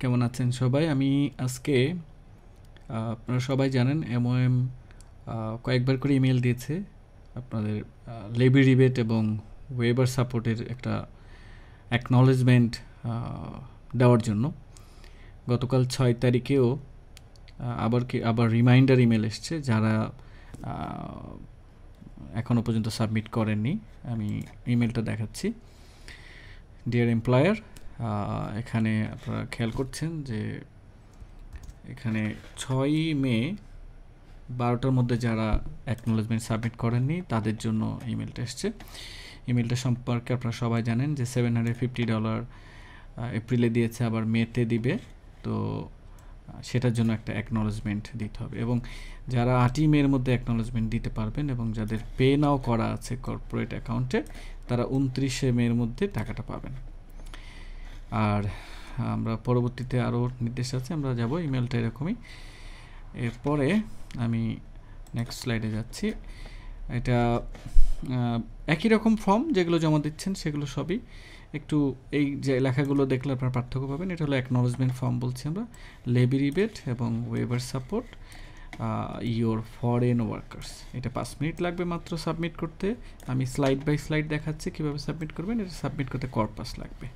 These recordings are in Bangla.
কেমন আছেন সবাই আমি আজকে আপনারা সবাই জানেন এমওএম কয়েকবার করে ইমেল দিয়েছে আপনাদের লেবি রিবেট এবং ওয়েবার সাপোর্টের একটা অ্যাকনলেজমেন্ট দেওয়ার জন্য গতকাল ছয় তারিখেও আবার কি আবার রিমাইন্ডার ইমেল এসছে যারা এখনও পর্যন্ত সাবমিট করেননি আমি ইমেলটা দেখাচ্ছি ডিয়ার এমপ্লয়ার এখানে আপনারা খেয়াল করছেন যে এখানে ছয়ই মে বারোটার মধ্যে যারা অ্যাকনোলেজমেন্ট সাবমিট করেননি তাদের জন্য ইমেলটা এসছে ইমেলটা সম্পর্কে আপনারা সবাই জানেন যে সেভেন হান্ড্রেড ফিফটি ডলার এপ্রিলে দিয়েছে আবার মেতে দিবে তো সেটার জন্য একটা অ্যাকনোলেজমেন্ট দিতে হবে এবং যারা আটই মেয়ের মধ্যে অ্যাকনোলেজমেন্ট দিতে পারবেন এবং যাদের পে নাও করা আছে কর্পোরেট অ্যাকাউন্টে তারা উনত্রিশে মেয়ের মধ্যে টাকাটা পাবেন আর আমরা পরবর্তীতে আরও নির্দেশ আছে আমরা যাব ইমেলটা এরকমই এরপরে আমি নেক্সট স্লাইডে যাচ্ছি এটা একই রকম ফর্ম যেগুলো জমা দিচ্ছেন সেগুলো সবই একটু এই যে লেখাগুলো দেখলে আপনার পার্থক্য পাবেন এটা হলো অ্যাকনোলেজমেন্ট ফর্ম বলছি আমরা লেবি রিবেট এবং waiver support your foreign workers এটা পাঁচ মিনিট লাগবে মাত্র সাবমিট করতে আমি স্লাইড বাই স্লাইড দেখাচ্ছি কীভাবে সাবমিট করবেন এটা সাবমিট করতে কর্পাস লাগবে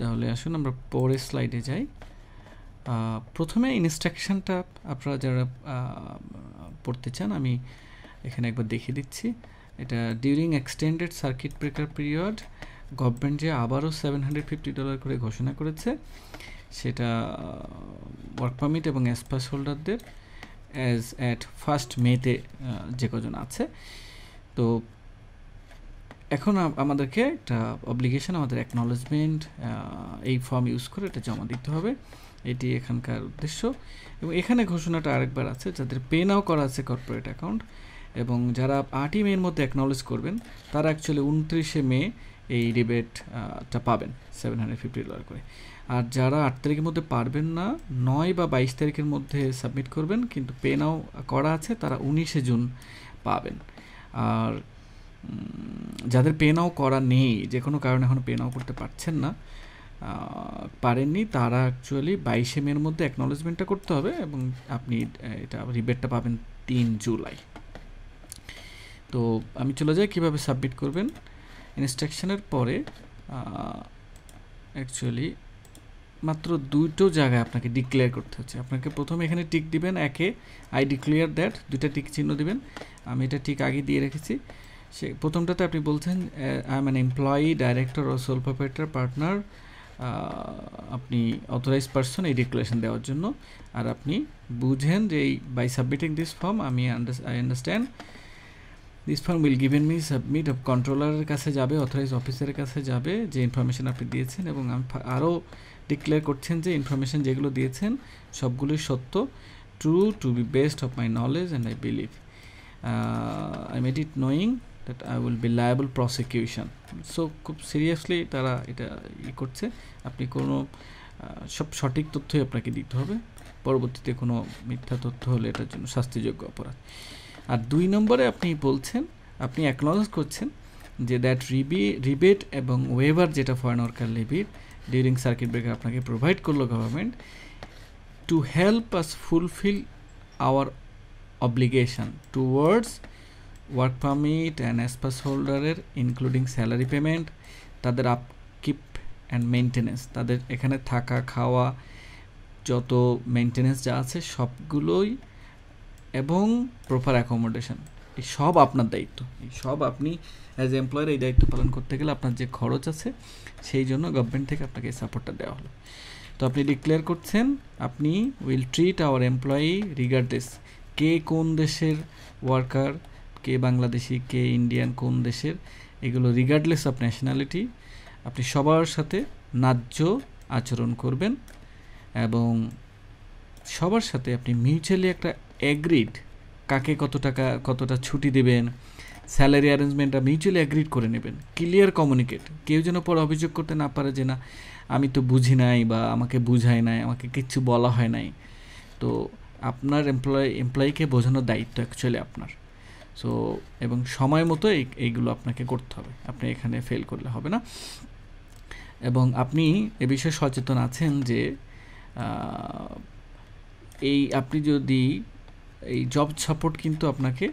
তাহলে আসুন আমরা পরের স্লাইডে যাই প্রথমে ইনস্ট্রাকশানটা আপনারা যারা পড়তে চান আমি এখানে একবার দেখিয়ে দিচ্ছি এটা during extended circuit breaker period government যে আবারও সেভেন হান্ড্রেড ফিফটি ডলার করে ঘোষণা করেছে সেটা ওয়ার্ক পারমিট এবং অ্যাসপাস হোল্ডারদের অ্যাজ অ্যাট ফার্স্ট মেতে যে কজন আছে তো এখন আমাদেরকে একটা অব্লিগেশন আমাদের অ্যাকনলেজমেন্ট এই ফর্ম ইউজ করে এটা জমা দিতে হবে এটি এখানকার উদ্দেশ্য এবং এখানে ঘোষণাটা আরেকবার আছে যাদের পে নাও করা আছে কর্পোরেট অ্যাকাউন্ট এবং যারা আটই মেয়ের মধ্যে অ্যাকনলেজ করবেন তারা অ্যাকচুয়ালি উনত্রিশে মে এই রিবেটটা পাবেন সেভেন হান্ড্রেড ফিফটি ডলার করে আর যারা আট তারিখের মধ্যে পারবেন না নয় বা বাইশ তারিখের মধ্যে সাবমিট করবেন কিন্তু পে নাও করা আছে তারা উনিশে জুন পাবেন আর যাদের পে নাও করা নেই যে কোনো কারণে এখন পে নাও করতে পারছেন না পারেননি তারা অ্যাকচুয়ালি বাইশে মের মধ্যে অ্যাকনোলেজমেন্টটা করতে হবে এবং আপনি এটা রিবেটটা পাবেন তিন জুলাই তো আমি চলে যাই কীভাবে সাবমিট করবেন ইনস্ট্রাকশনের পরে অ্যাকচুয়ালি মাত্র দুটো জায়গায় আপনাকে ডিক্লেয়ার করতে হচ্ছে আপনাকে প্রথমে এখানে টিক দিবেন একে আই ডিক্লেয়ার দ্যাট দুইটা টিক চিহ্ন দিবেন আমি এটা ঠিক আগে দিয়ে রেখেছি সে প্রথমটাতে আপনি বলছেন I am an employee director ও সোল প্রপারেটার পার্টনার আপনি অথরাইজ পার্সন এই ডিক্লারেশন দেওয়ার জন্য আর আপনি বুঝেন যে এই বাই সাবমিটিং দিস ফর্ম আমি I understand this form will given me submit of কন্ট্রোলারের কাছে যাবে অথরাইজ অফিসারের কাছে যাবে যে ইনফরমেশান আপনি দিয়েছেন এবং আরও ডিক্লেয়ার করছেন যে ইনফরমেশান যেগুলো দিয়েছেন সবগুলোই সত্য true to be best of my knowledge and I believe I made it knowing that I will be liable prosecution so খুব সিরিয়াসলি তারা এটা ই করছে আপনি কোনো সব সঠিক তথ্যই আপনাকে দিতে হবে পরবর্তীতে কোনো মিথ্যা তথ্য হলে এটার জন্য শাস্তিযোগ্য অপরাধ আর দুই নম্বরে আপনি বলছেন আপনি অ্যাকনোলেজ করছেন যে দ্যাট রিবি রিবেট এবং ওয়েভার যেটা ফরেন ওয়ার্কার লেভির ডিউরিং সার্কিট ব্রেকার আপনাকে প্রোভাইড করলো government to help us fulfil our obligation towards work permit and S pass হোল্ডারের ইনক্লুডিং স্যালারি পেমেন্ট তাদের আপকিপ অ্যান্ড মেনটেনেন্স তাদের এখানে থাকা খাওয়া যত মেনটেনেন্স যা আছে সবগুলোই এবং প্রপার অ্যাকোমোডেশন এই সব আপনার দায়িত্ব এই সব আপনি অ্যাজ এমপ্লয়ার এই দায়িত্ব পালন করতে গেলে আপনার যে খরচ আছে সেই জন্য গভর্নমেন্ট থেকে আপনাকে এই সাপোর্টটা দেওয়া হলো তো আপনি ডিক্লেয়ার করছেন আপনি will treat our employee regardless কে কোন দেশের ওয়ার্কার কে বাংলাদেশি কে ইন্ডিয়ান কোন দেশের এগুলো রিগার্ডলেস অফ ন্যাশনালিটি আপনি সবার সাথে ন্যায্য আচরণ করবেন এবং সবার সাথে আপনি মিউচুয়ালি একটা অ্যাগ্রিড কাকে কত টাকা কতটা ছুটি দেবেন স্যালারি অ্যারেঞ্জমেন্টটা মিউচুয়ালি অ্যাগ্রিড করে নেবেন ক্লিয়ার কমিউনিকেট কেউ যেন পরে অভিযোগ করতে না পারে যে না আমি তো বুঝি নাই বা আমাকে বুঝাই নাই আমাকে কিচ্ছু বলা হয় নাই তো আপনার এমপ্লয় এমপ্লয়িকে বোঝানোর দায়িত্ব অ্যাকচুয়ালি আপনার সো এবং সময় মতো এইগুলো আপনাকে করতে হবে আপনি এখানে ফেল করলে হবে না এবং আপনি এ বিষয়ে সচেতন আছেন যে এই আপনি যদি এই জব সাপোর্ট কিন্তু আপনাকে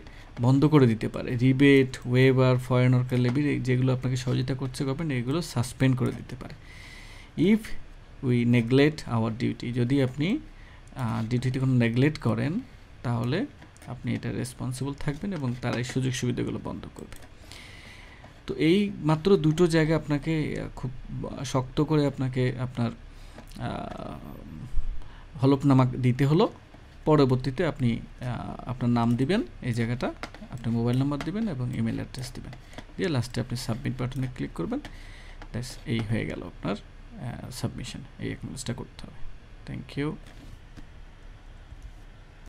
বন্ধ করে দিতে পারে rebate waiver foreign worker levy যেগুলো আপনাকে সহযোগিতা করছে গভর্নমেন্ট এগুলো সাসপেন্ড করে দিতে পারে if we neglect our duty যদি আপনি ডিউটিতে কোনো নেগলেক্ট করেন তাহলে আপনি এটা রেসপন্সিবল থাকবেন এবং তারা এই সুযোগ সুবিধাগুলো বন্ধ করবে তো এই মাত্র দুটো জায়গা আপনাকে খুব শক্ত করে আপনাকে আপনার হলফনামা দিতে হলো পরবর্তীতে আপনি আপনার নাম দিবেন এই জায়গাটা আপনি মোবাইল নাম্বার দিবেন এবং ইমেল অ্যাড্রেস দিবেন দিয়ে লাস্টে আপনি সাবমিট বাটনে ক্লিক করবেন ব্যাস এই হয়ে গেল আপনার সাবমিশন এই একনোলেজটা করতে হবে থ্যাংক ইউ